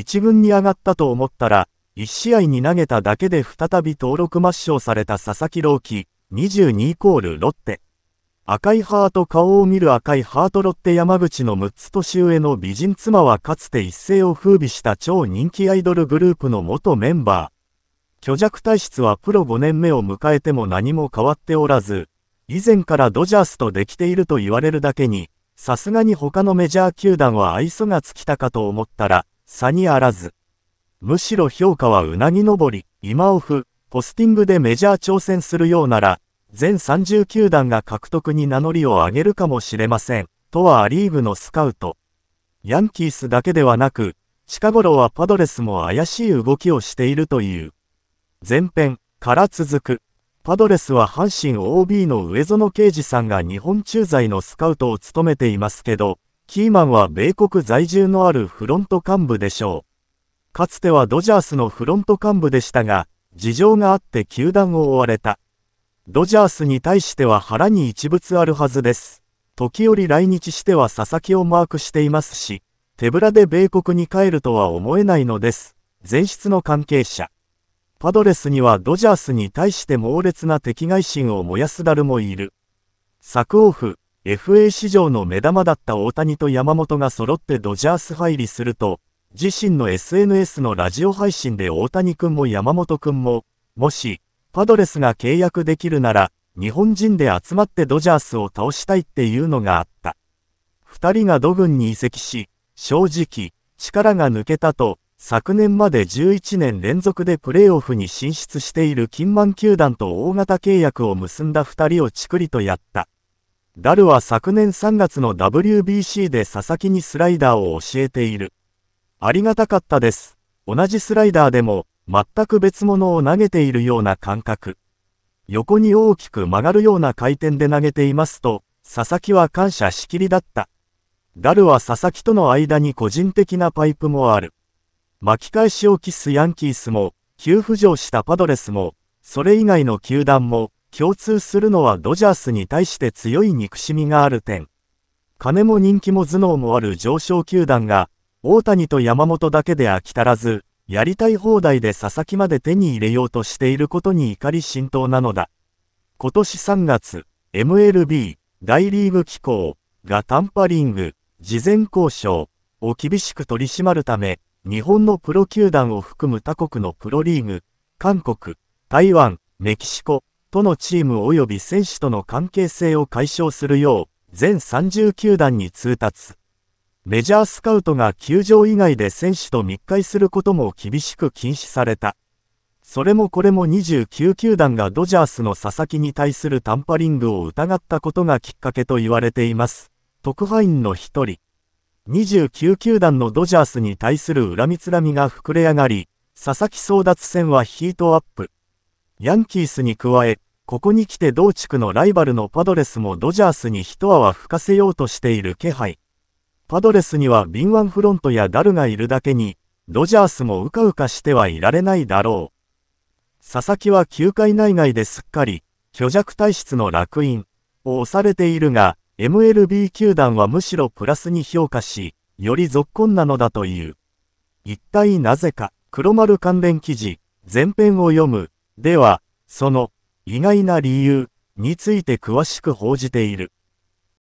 一軍に上がったと思ったら、1試合に投げただけで再び登録抹消された佐々木朗希、22イコールロッテ。赤いハート顔を見る赤いハートロッテ山口の6つ年上の美人妻はかつて一世を風靡した超人気アイドルグループの元メンバー。虚弱体質はプロ5年目を迎えても何も変わっておらず、以前からドジャースとできていると言われるだけに、さすがに他のメジャー球団は愛想が尽きたかと思ったら、差にあらず。むしろ評価はうなぎ登り、今オフ、ポスティングでメジャー挑戦するようなら、全30球団が獲得に名乗りを上げるかもしれません、とはア・リーグのスカウト。ヤンキースだけではなく、近頃はパドレスも怪しい動きをしているという。前編から続く。パドレスは阪神 OB の上園啓二さんが日本駐在のスカウトを務めていますけど、キーマンは米国在住のあるフロント幹部でしょう。かつてはドジャースのフロント幹部でしたが、事情があって球団を追われた。ドジャースに対しては腹に一物あるはずです。時折来日しては佐々木をマークしていますし、手ぶらで米国に帰るとは思えないのです。前室の関係者。パドレスにはドジャースに対して猛烈な敵外心を燃やすダルもいる。サクオフ、FA 市場の目玉だった大谷と山本が揃ってドジャース入りすると、自身の SNS のラジオ配信で大谷君も山本君も、もし、パドレスが契約できるなら、日本人で集まってドジャースを倒したいっていうのがあった。二人が土軍に移籍し、正直、力が抜けたと、昨年まで11年連続でプレーオフに進出している金満球団と大型契約を結んだ二人をチクリとやった。ダルは昨年3月の WBC で佐々木にスライダーを教えている。ありがたかったです。同じスライダーでも、全く別物を投げているような感覚。横に大きく曲がるような回転で投げていますと、佐々木は感謝しきりだった。ダルは佐々木との間に個人的なパイプもある。巻き返しを期すヤンキースも、急浮上したパドレスも、それ以外の球団も、共通するのはドジャースに対して強い憎しみがある点。金も人気も頭脳もある上昇球団が、大谷と山本だけで飽き足らず、やりたい放題で佐々木まで手に入れようとしていることに怒り浸透なのだ。今年3月、MLB、大リーグ機構がタンパリング、事前交渉を厳しく取り締まるため、日本のプロ球団を含む他国のプロリーグ、韓国、台湾、メキシコ、とのチーム及び選手との関係性を解消するよう、全30球団に通達。メジャースカウトが球場以外で選手と密会することも厳しく禁止された。それもこれも29球団がドジャースの佐々木に対するタンパリングを疑ったことがきっかけと言われています。特派員の一人。29球団のドジャースに対する恨みつらみが膨れ上がり、佐々木争奪戦はヒートアップ。ヤンキースに加え、ここに来て同地区のライバルのパドレスもドジャースに一泡吹かせようとしている気配。パドレスには敏腕フロントやダルがいるだけに、ドジャースもうかうかしてはいられないだろう。佐々木は球界内外ですっかり、虚弱体質の楽印を押されているが、MLB 球団はむしろプラスに評価し、より続婚なのだという。一体なぜか、黒丸関連記事、前編を読む。では、その、意外な理由について詳しく報じている。